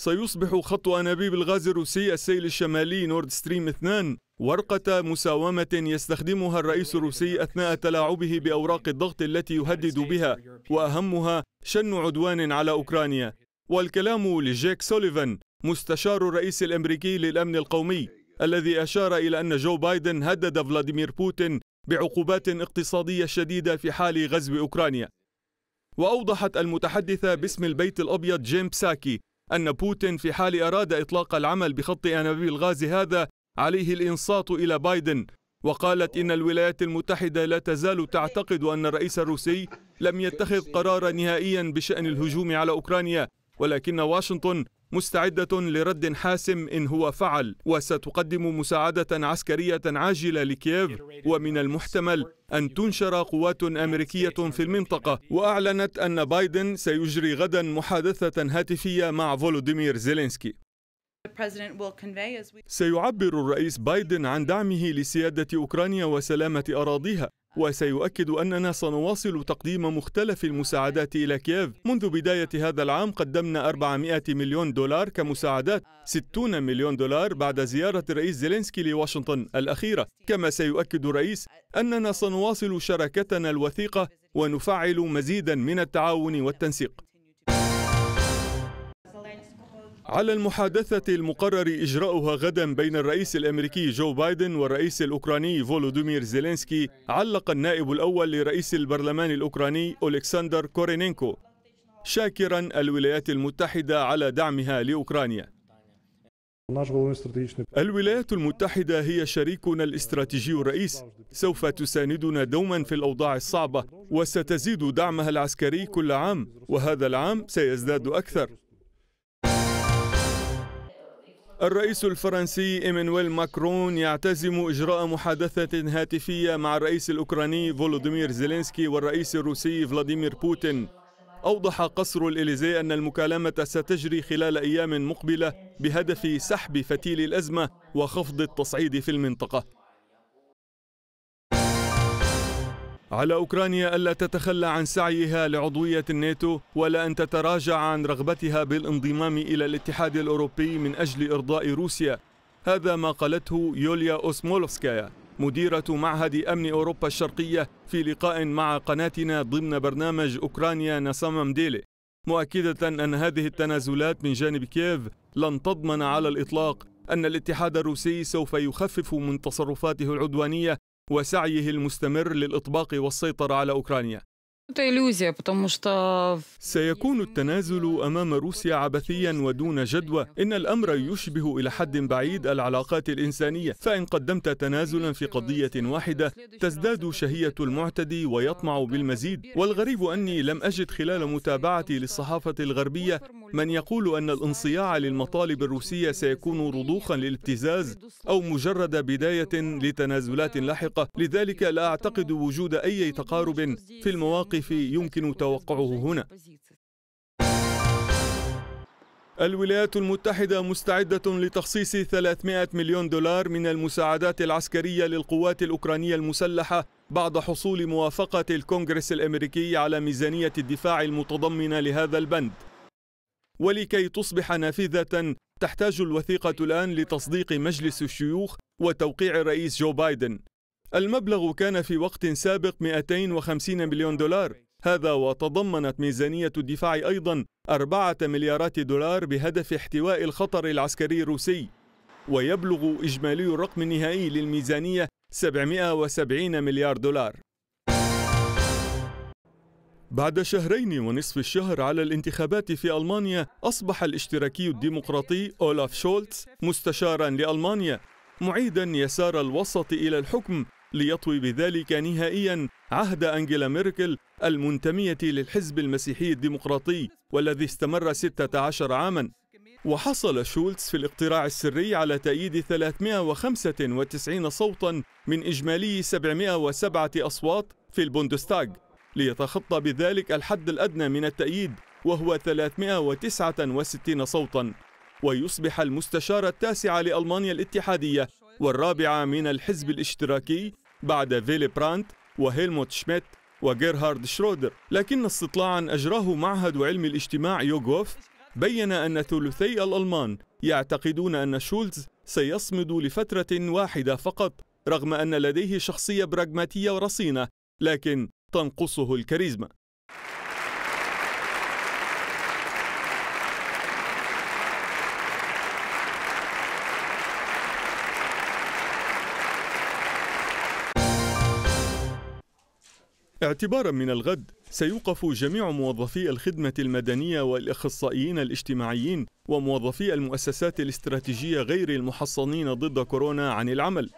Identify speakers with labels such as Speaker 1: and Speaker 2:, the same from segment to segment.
Speaker 1: سيصبح خط أنابيب الغاز الروسي السيل الشمالي نورد ستريم 2 ورقة مساومة يستخدمها الرئيس الروسي أثناء تلاعبه بأوراق الضغط التي يهدد بها وأهمها شن عدوان على أوكرانيا والكلام لجيك سوليفان مستشار الرئيس الأمريكي للأمن القومي الذي أشار إلى أن جو بايدن هدد فلاديمير بوتين بعقوبات اقتصادية شديدة في حال غزو أوكرانيا وأوضحت المتحدثة باسم البيت الأبيض جيم ساكي أن بوتين في حال أراد إطلاق العمل بخط أنابيب الغاز هذا عليه الإنصات إلى بايدن وقالت إن الولايات المتحدة لا تزال تعتقد أن الرئيس الروسي لم يتخذ قرارا نهائيا بشأن الهجوم على أوكرانيا ولكن واشنطن مستعدة لرد حاسم إن هو فعل وستقدم مساعدة عسكرية عاجلة لكييف ومن المحتمل أن تنشر قوات أمريكية في المنطقة وأعلنت أن بايدن سيجري غدا محادثة هاتفية مع فولوديمير زيلينسكي سيعبر الرئيس بايدن عن دعمه لسيادة أوكرانيا وسلامة أراضيها وسيؤكد أننا سنواصل تقديم مختلف المساعدات إلى كييف منذ بداية هذا العام قدمنا 400 مليون دولار كمساعدات 60 مليون دولار بعد زيارة الرئيس زيلينسكي لواشنطن الأخيرة كما سيؤكد الرئيس أننا سنواصل شراكتنا الوثيقة ونفعل مزيدا من التعاون والتنسيق على المحادثة المقرر إجراؤها غدا بين الرئيس الأمريكي جو بايدن والرئيس الأوكراني فولودومير زيلينسكي علق النائب الأول لرئيس البرلمان الأوكراني أولكسندر كورينينكو شاكرا الولايات المتحدة على دعمها لأوكرانيا الولايات المتحدة هي شريكنا الاستراتيجي الرئيس سوف تساندنا دوما في الأوضاع الصعبة وستزيد دعمها العسكري كل عام وهذا العام سيزداد أكثر الرئيس الفرنسي ايمانويل ماكرون يعتزم اجراء محادثه هاتفيه مع الرئيس الاوكراني فولودمير زيلينسكي والرئيس الروسي فلاديمير بوتين اوضح قصر الاليزي ان المكالمه ستجري خلال ايام مقبله بهدف سحب فتيل الازمه وخفض التصعيد في المنطقه على أوكرانيا ألا تتخلى عن سعيها لعضوية الناتو ولا أن تتراجع عن رغبتها بالانضمام إلى الاتحاد الأوروبي من أجل إرضاء روسيا هذا ما قالته يوليا أوسمولوفسكايا مديرة معهد أمن أوروبا الشرقية في لقاء مع قناتنا ضمن برنامج أوكرانيا نصمم ديلي مؤكدة أن هذه التنازلات من جانب كييف لن تضمن على الإطلاق أن الاتحاد الروسي سوف يخفف من تصرفاته العدوانية وسعيه المستمر للإطباق والسيطرة على أوكرانيا سيكون التنازل امام روسيا عبثيا ودون جدوى ان الامر يشبه الى حد بعيد العلاقات الانسانيه فان قدمت تنازلا في قضيه واحده تزداد شهيه المعتدي ويطمع بالمزيد والغريب اني لم اجد خلال متابعتي للصحافه الغربيه من يقول ان الانصياع للمطالب الروسيه سيكون رضوخا للابتزاز او مجرد بدايه لتنازلات لاحقه لذلك لا اعتقد وجود اي تقارب في المواقف الموقف يمكن توقعه هنا الولايات المتحدة مستعدة لتخصيص 300 مليون دولار من المساعدات العسكرية للقوات الأوكرانية المسلحة بعد حصول موافقة الكونغرس الأمريكي على ميزانية الدفاع المتضمنة لهذا البند ولكي تصبح نافذة تحتاج الوثيقة الآن لتصديق مجلس الشيوخ وتوقيع الرئيس جو بايدن المبلغ كان في وقت سابق 250 مليون دولار هذا وتضمنت ميزانية الدفاع أيضا أربعة مليارات دولار بهدف احتواء الخطر العسكري الروسي ويبلغ إجمالي الرقم النهائي للميزانية 770 مليار دولار بعد شهرين ونصف الشهر على الانتخابات في ألمانيا أصبح الاشتراكي الديمقراطي أولاف شولتز مستشارا لألمانيا معيدا يسار الوسط إلى الحكم ليطوي بذلك نهائيا عهد أنجيلا ميركل المنتمية للحزب المسيحي الديمقراطي والذي استمر 16 عاما وحصل شولتز في الاقتراع السري على تأييد 395 صوتا من إجمالي 707 أصوات في البوندستاغ ليتخطى بذلك الحد الأدنى من التأييد وهو 369 صوتا ويصبح المستشار التاسع لألمانيا الاتحادية والرابعة من الحزب الاشتراكي بعد فيلي برانت وهيلموت شميت وجيرهارد شرودر لكن استطلاعا أجراه معهد علم الاجتماع يوغوف بين أن ثلثي الألمان يعتقدون أن شولتز سيصمد لفترة واحدة فقط رغم أن لديه شخصية براغماتية ورصينة لكن تنقصه الكاريزما اعتبارا من الغد سيوقف جميع موظفي الخدمة المدنية والإخصائيين الاجتماعيين وموظفي المؤسسات الاستراتيجية غير المحصنين ضد كورونا عن العمل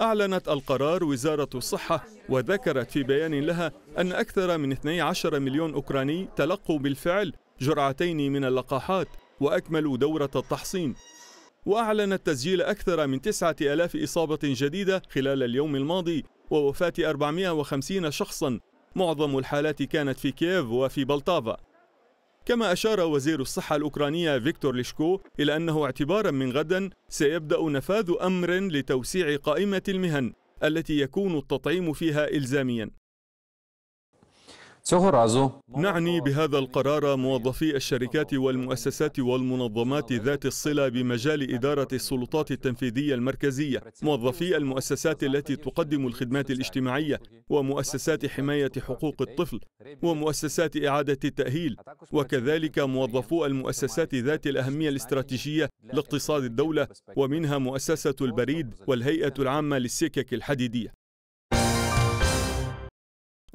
Speaker 1: أعلنت القرار وزارة الصحة وذكرت في بيان لها أن أكثر من 12 مليون أوكراني تلقوا بالفعل جرعتين من اللقاحات وأكملوا دورة التحصين وأعلنت تسجيل أكثر من 9000 إصابة جديدة خلال اليوم الماضي ووفاة 450 شخصا معظم الحالات كانت في كييف وفي بلطافا كما أشار وزير الصحة الأوكرانية فيكتور ليشكو إلى أنه اعتبارا من غدا سيبدأ نفاذ أمر لتوسيع قائمة المهن التي يكون التطعيم فيها إلزاميا نعني بهذا القرار موظفي الشركات والمؤسسات والمنظمات ذات الصلة بمجال إدارة السلطات التنفيذية المركزية موظفي المؤسسات التي تقدم الخدمات الاجتماعية ومؤسسات حماية حقوق الطفل ومؤسسات إعادة التأهيل وكذلك موظفو المؤسسات ذات الأهمية الاستراتيجية لاقتصاد الدولة ومنها مؤسسة البريد والهيئة العامة للسكك الحديدية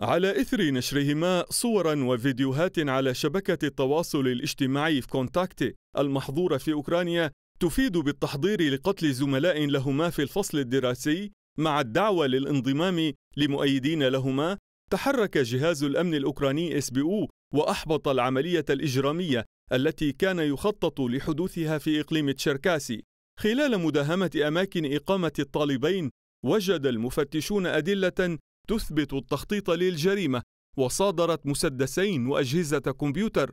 Speaker 1: على إثر نشرهما صورا وفيديوهات على شبكة التواصل الاجتماعي في كونتاكتي المحظورة في أوكرانيا تفيد بالتحضير لقتل زملاء لهما في الفصل الدراسي مع الدعوة للانضمام لمؤيدين لهما تحرك جهاز الأمن الأوكراني اس بي او وأحبط العملية الإجرامية التي كان يخطط لحدوثها في إقليم تشركاسي خلال مداهمة أماكن إقامة الطالبين وجد المفتشون أدلة تثبت التخطيط للجريمة وصادرت مسدسين وأجهزة كمبيوتر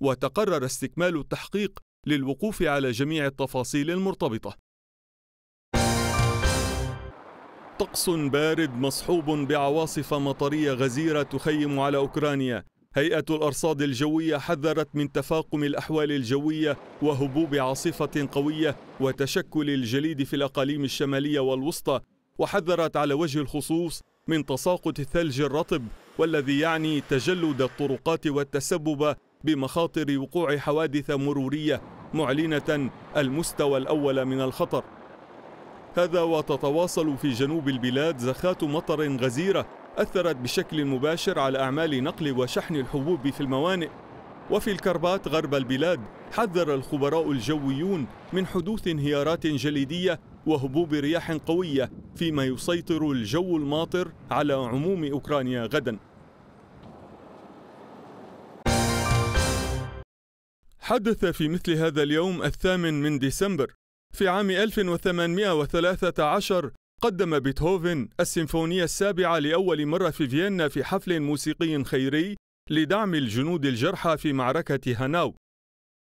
Speaker 1: وتقرر استكمال التحقيق للوقوف على جميع التفاصيل المرتبطة طقس بارد مصحوب بعواصف مطرية غزيرة تخيم على أوكرانيا هيئة الأرصاد الجوية حذرت من تفاقم الأحوال الجوية وهبوب عاصفة قوية وتشكل الجليد في الأقاليم الشمالية والوسطى وحذرت على وجه الخصوص من تساقط الثلج الرطب والذي يعني تجلد الطرقات والتسبب بمخاطر وقوع حوادث مرورية معلنة المستوى الأول من الخطر هذا وتتواصل في جنوب البلاد زخات مطر غزيرة أثرت بشكل مباشر على أعمال نقل وشحن الحبوب في الموانئ وفي الكربات غرب البلاد حذر الخبراء الجويون من حدوث انهيارات جليدية وهبوب رياح قوية فيما يسيطر الجو الماطر على عموم أوكرانيا غدا حدث في مثل هذا اليوم الثامن من ديسمبر في عام 1813 قدم بيتهوفن السيمفونية السابعة لأول مرة في فيينا في حفل موسيقي خيري لدعم الجنود الجرحى في معركة هاناو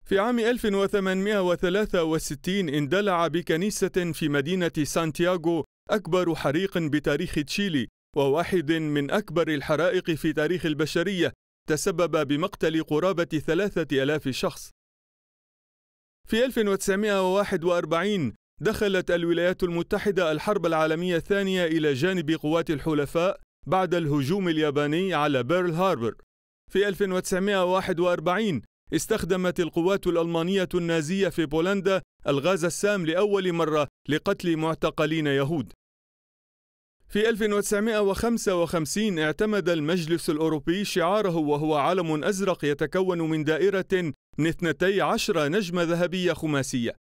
Speaker 1: في عام 1863 اندلع بكنيسة في مدينة سانتياغو أكبر حريق بتاريخ تشيلي وواحد من أكبر الحرائق في تاريخ البشرية تسبب بمقتل قرابة ثلاثة ألاف شخص في 1941 دخلت الولايات المتحدة الحرب العالمية الثانية إلى جانب قوات الحلفاء بعد الهجوم الياباني على بيرل هاربر في 1941 استخدمت القوات الألمانية النازية في بولندا الغاز السام لأول مرة لقتل معتقلين يهود. في 1955 اعتمد المجلس الأوروبي شعاره وهو علم أزرق يتكون من دائرة من 12 نجمة ذهبية خماسية.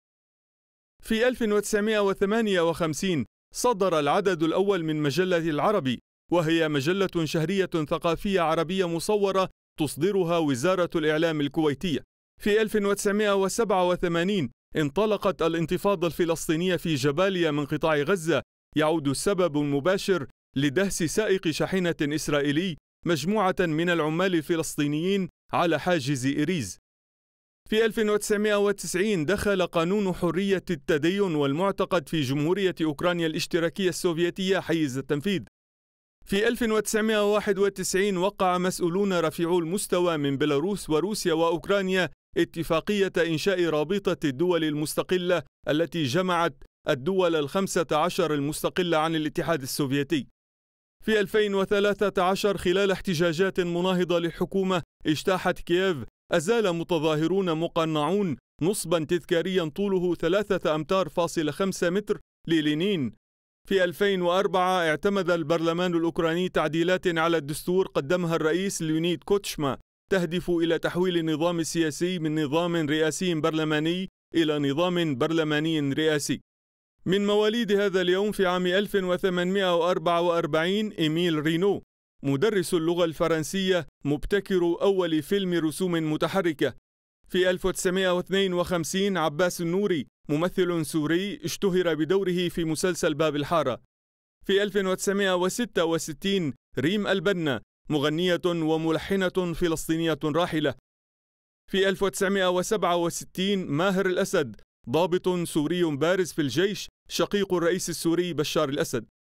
Speaker 1: في 1958 صدر العدد الأول من مجلة العربي وهي مجلة شهرية ثقافية عربية مصورة تصدرها وزارة الإعلام الكويتية. في 1987 انطلقت الانتفاضة الفلسطينية في جباليا من قطاع غزة يعود السبب المباشر لدهس سائق شاحنة إسرائيلي مجموعة من العمال الفلسطينيين على حاجز إريز. في 1990 دخل قانون حرية التدين والمعتقد في جمهورية أوكرانيا الاشتراكية السوفيتية حيز التنفيذ في 1991 وقع مسؤولون رفيعو المستوى من بيلاروس وروسيا وأوكرانيا اتفاقية إنشاء رابطة الدول المستقلة التي جمعت الدول الخمسة عشر المستقلة عن الاتحاد السوفيتي في 2013 خلال احتجاجات مناهضة للحكومة اجتاحت كييف أزال متظاهرون مقنعون نصبا تذكاريا طوله ثلاثة أمتار فاصل خمسة متر للينين في 2004 اعتمد البرلمان الأوكراني تعديلات على الدستور قدمها الرئيس ليونيد كوتشما تهدف إلى تحويل النظام السياسي من نظام رئاسي برلماني إلى نظام برلماني رئاسي من مواليد هذا اليوم في عام 1844 إيميل رينو مدرس اللغة الفرنسية مبتكر أول فيلم رسوم متحركة في 1952 عباس النوري ممثل سوري اشتهر بدوره في مسلسل باب الحارة في 1966 ريم البنا مغنية وملحنة فلسطينية راحلة في 1967 ماهر الأسد ضابط سوري بارز في الجيش شقيق الرئيس السوري بشار الأسد